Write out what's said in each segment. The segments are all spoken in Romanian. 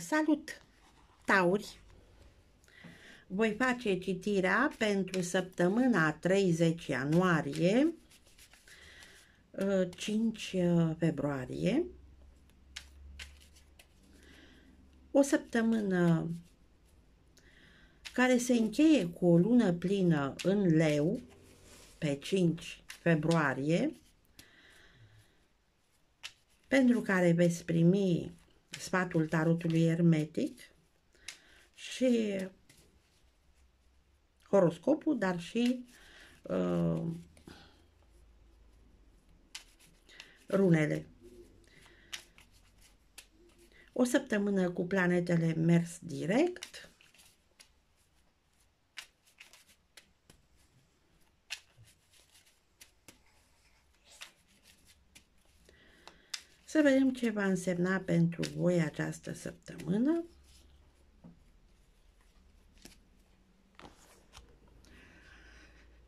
Salut, Tauri! Voi face citirea pentru săptămâna 30 ianuarie, 5 ă, ă, februarie. O săptămână care se încheie cu o lună plină în leu, pe 5 februarie, pentru care veți primi sfatul tarotului ermetic și horoscopul, dar și uh, runele. O săptămână cu planetele mers direct, Să vedem ce va însemna pentru voi această săptămână.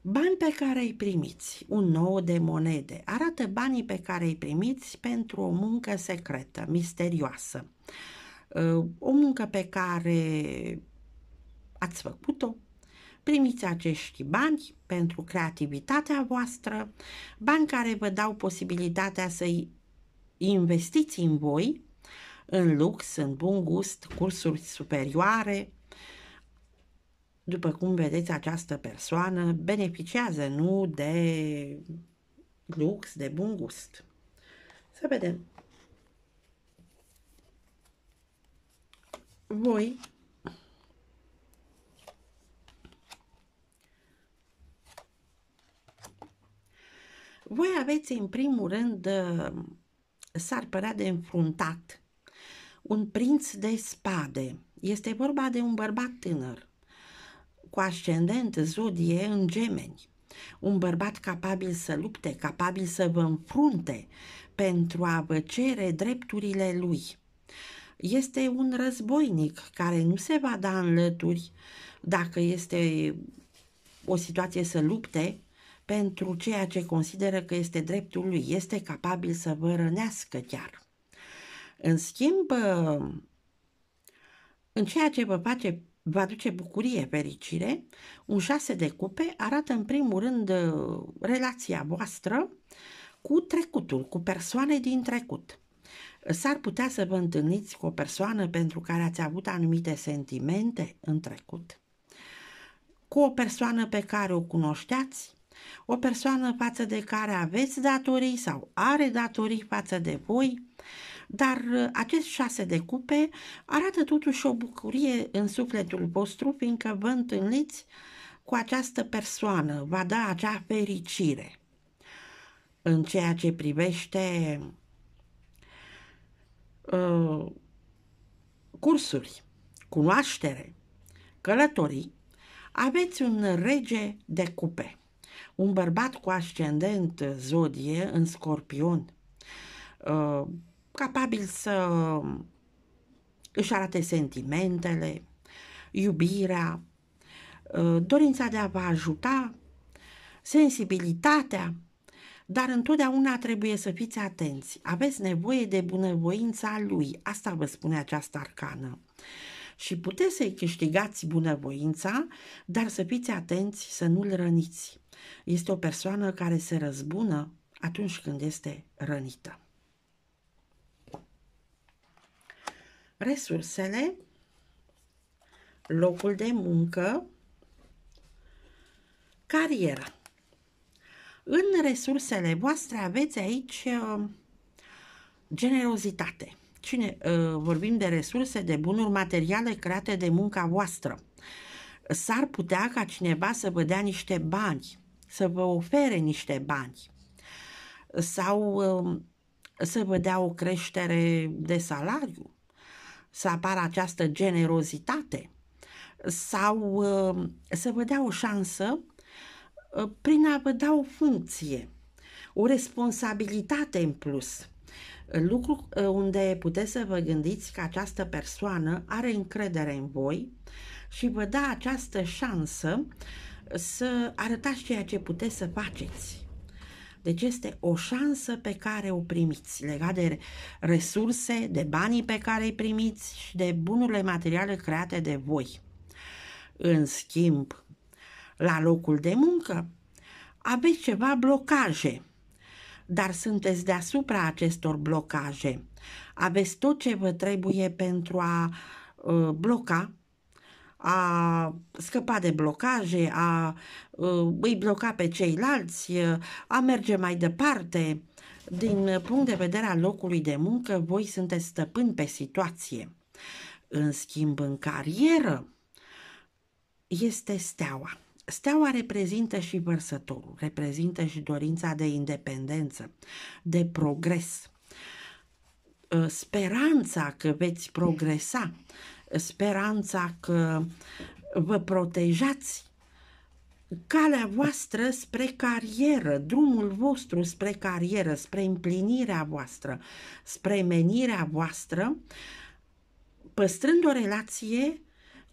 Bani pe care îi primiți, un nou de monede, arată banii pe care îi primiți pentru o muncă secretă, misterioasă. Uh, o muncă pe care ați făcut-o, primiți acești bani pentru creativitatea voastră, bani care vă dau posibilitatea să-i investiți în voi, în lux, în bun gust, cursuri superioare. După cum vedeți, această persoană beneficiază nu de lux, de bun gust. Să vedem. Voi voi aveți în primul rând s-ar părea de înfruntat. Un prinț de spade. Este vorba de un bărbat tânăr, cu ascendent zodie în gemeni. Un bărbat capabil să lupte, capabil să vă înfrunte pentru a vă cere drepturile lui. Este un războinic care nu se va da în lături dacă este o situație să lupte, pentru ceea ce consideră că este dreptul lui, este capabil să vă rănească chiar. În schimb, în ceea ce vă face vă aduce bucurie, fericire, un șase de cupe arată în primul rând relația voastră cu trecutul, cu persoane din trecut. S-ar putea să vă întâlniți cu o persoană pentru care ați avut anumite sentimente în trecut, cu o persoană pe care o cunoșteați, o persoană față de care aveți datorii sau are datorii față de voi, dar uh, acest șase de cupe arată totuși o bucurie în sufletul vostru, fiindcă vă întâlniți cu această persoană, va da acea fericire. În ceea ce privește uh, cursuri, cunoaștere, călătorii, aveți un rege de cupe un bărbat cu ascendent zodie în scorpion, uh, capabil să își arate sentimentele, iubirea, uh, dorința de a vă ajuta, sensibilitatea, dar întotdeauna trebuie să fiți atenți. Aveți nevoie de bunăvoința lui, asta vă spune această arcană și puteți să-i câștigați bunăvoința, dar să fiți atenți să nu-l răniți. Este o persoană care se răzbună atunci când este rănită. Resursele, locul de muncă, cariera. În resursele voastre aveți aici uh, generozitate. Cine, ă, vorbim de resurse, de bunuri materiale create de munca voastră. S-ar putea ca cineva să vă dea niște bani, să vă ofere niște bani sau ă, să vă dea o creștere de salariu, să apară această generozitate sau ă, să vă dea o șansă prin a vă da o funcție, o responsabilitate în plus – lucru uh, unde puteți să vă gândiți că această persoană are încredere în voi și vă dă această șansă să arătați ceea ce puteți să faceți. Deci este o șansă pe care o primiți legat de resurse, de banii pe care îi primiți și de bunurile materiale create de voi. În schimb, la locul de muncă aveți ceva blocaje dar sunteți deasupra acestor blocaje. Aveți tot ce vă trebuie pentru a uh, bloca, a scăpa de blocaje, a uh, îi bloca pe ceilalți, uh, a merge mai departe. Din punct de vedere al locului de muncă, voi sunteți stăpâni pe situație. În schimb, în carieră, este steaua. Steaua reprezintă și vărsătorul, reprezintă și dorința de independență, de progres, ă, speranța că veți progresa, speranța că vă protejați calea voastră spre carieră, drumul vostru spre carieră, spre împlinirea voastră, spre menirea voastră, păstrând o relație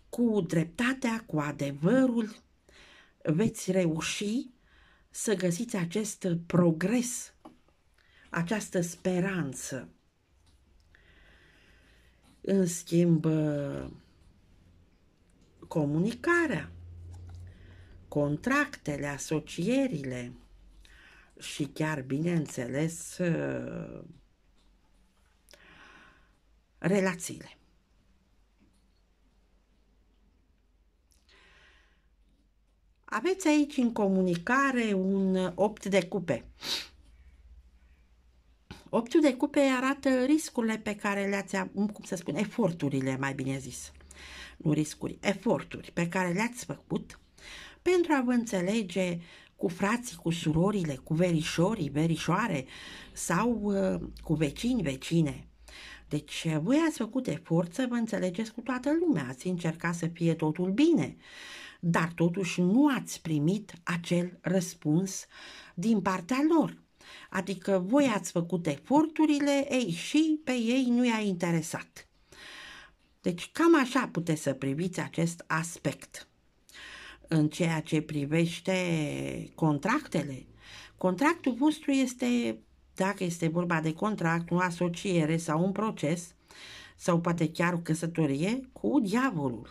cu dreptatea, cu adevărul, veți reuși să găsiți acest progres, această speranță. În schimb, comunicarea, contractele, asocierile și chiar, bineînțeles, relațiile. Aveți aici în comunicare un 8 de cupe. 8 de cupe arată riscurile pe care le-ați, cum să spun, eforturile, mai bine zis. Nu riscuri, eforturi pe care le-ați făcut pentru a vă înțelege cu frații, cu surorile, cu verișorii, verișoare sau uh, cu vecini, vecine. Deci uh, voi ați făcut efort să vă înțelegeți cu toată lumea, ați încercat să fie totul bine. Uh, dar totuși nu ați primit acel răspuns din partea lor. Adică voi ați făcut eforturile, ei și pe ei nu i-a interesat. Deci cam așa puteți să priviți acest aspect. În ceea ce privește contractele, contractul vostru este, dacă este vorba de contract, o asociere sau un proces, sau poate chiar o căsătorie, cu diavolul.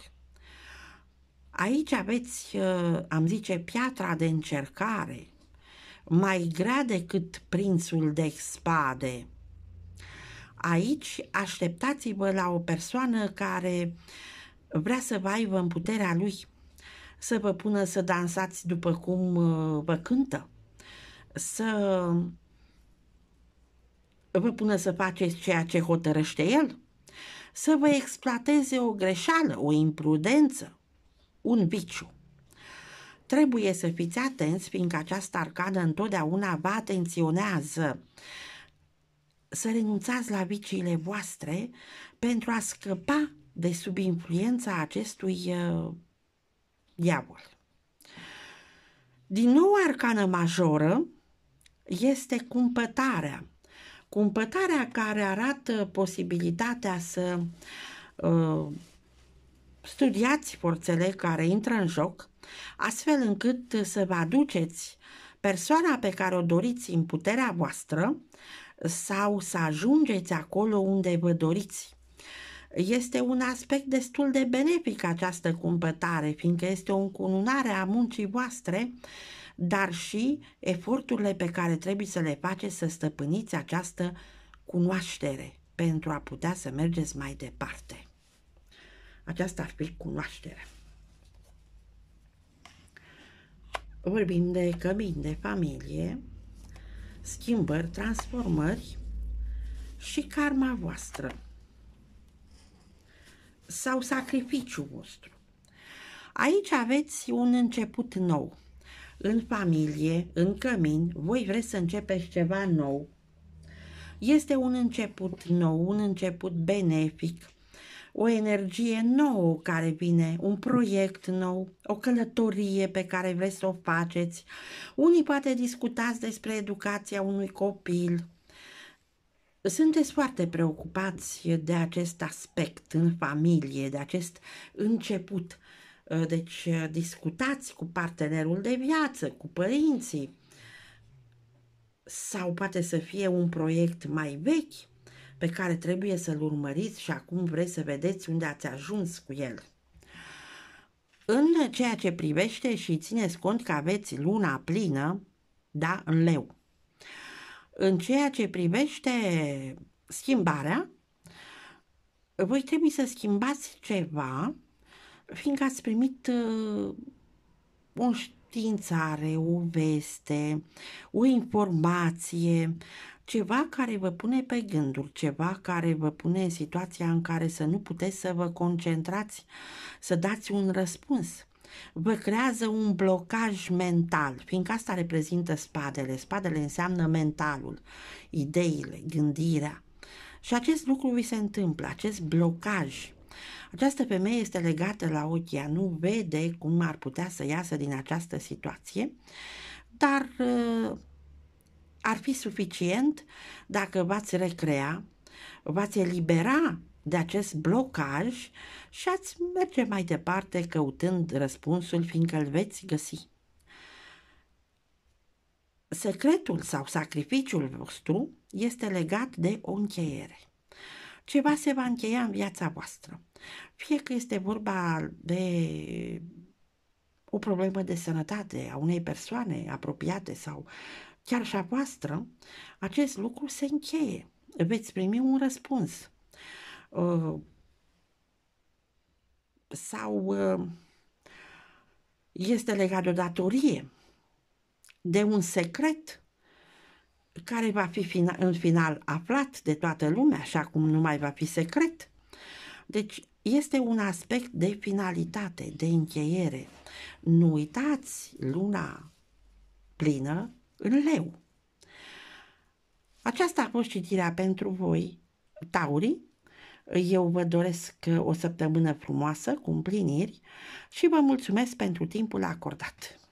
Aici aveți, uh, am zice, piatra de încercare, mai grea decât prințul de spade. Aici așteptați-vă la o persoană care vrea să vă aibă în puterea lui, să vă pună să dansați după cum uh, vă cântă, să vă pună să faceți ceea ce hotărăște el, să vă exploateze o greșeală, o imprudență, un biciu. Trebuie să fiți atenți, fiindcă această arcadă întotdeauna vă atenționează să renunțați la viciile voastre pentru a scăpa de sub influența acestui uh, diavol. Din nou, arcană majoră este cumpătarea. Cumpătarea care arată posibilitatea să uh, Studiați forțele care intră în joc, astfel încât să vă aduceți persoana pe care o doriți în puterea voastră sau să ajungeți acolo unde vă doriți. Este un aspect destul de benefic această cumpătare, fiindcă este o încununare a muncii voastre, dar și eforturile pe care trebuie să le faceți să stăpâniți această cunoaștere pentru a putea să mergeți mai departe. Aceasta ar fi cunoașterea. Vorbim de cămin, de familie, schimbări, transformări și karma voastră sau sacrificiul vostru. Aici aveți un început nou. În familie, în cămin, voi vreți să începeți ceva nou. Este un început nou, un început benefic, o energie nouă care vine, un proiect nou, o călătorie pe care vreți să o faceți. Unii poate discutați despre educația unui copil. Sunteți foarte preocupați de acest aspect în familie, de acest început. Deci discutați cu partenerul de viață, cu părinții, sau poate să fie un proiect mai vechi pe care trebuie să-l urmăriți și acum vreți să vedeți unde ați ajuns cu el. În ceea ce privește și țineți cont că aveți luna plină, da, în leu. În ceea ce privește schimbarea, voi trebuie să schimbați ceva, fiindcă ați primit uh, un științare, o veste, o informație ceva care vă pune pe gânduri, ceva care vă pune în situația în care să nu puteți să vă concentrați, să dați un răspuns. Vă creează un blocaj mental, fiindcă asta reprezintă spadele. Spadele înseamnă mentalul, ideile, gândirea. Și acest lucru vi se întâmplă, acest blocaj. Această femeie este legată la ochi, ea nu vede cum ar putea să iasă din această situație, dar ă, ar fi suficient dacă v-ați recrea, v-ați elibera de acest blocaj și ați merge mai departe căutând răspunsul, fiindcă îl veți găsi. Secretul sau sacrificiul vostru este legat de o încheiere. Ceva se va încheia în viața voastră. Fie că este vorba de o problemă de sănătate a unei persoane apropiate sau chiar și a voastră, acest lucru se încheie. Veți primi un răspuns. Uh, sau uh, este legat de o datorie, de un secret care va fi în final aflat de toată lumea, așa cum nu mai va fi secret. Deci este un aspect de finalitate, de încheiere. Nu uitați, luna plină în leu. Aceasta a fost citirea pentru voi, Taurii. Eu vă doresc o săptămână frumoasă, cu împliniri și vă mulțumesc pentru timpul acordat.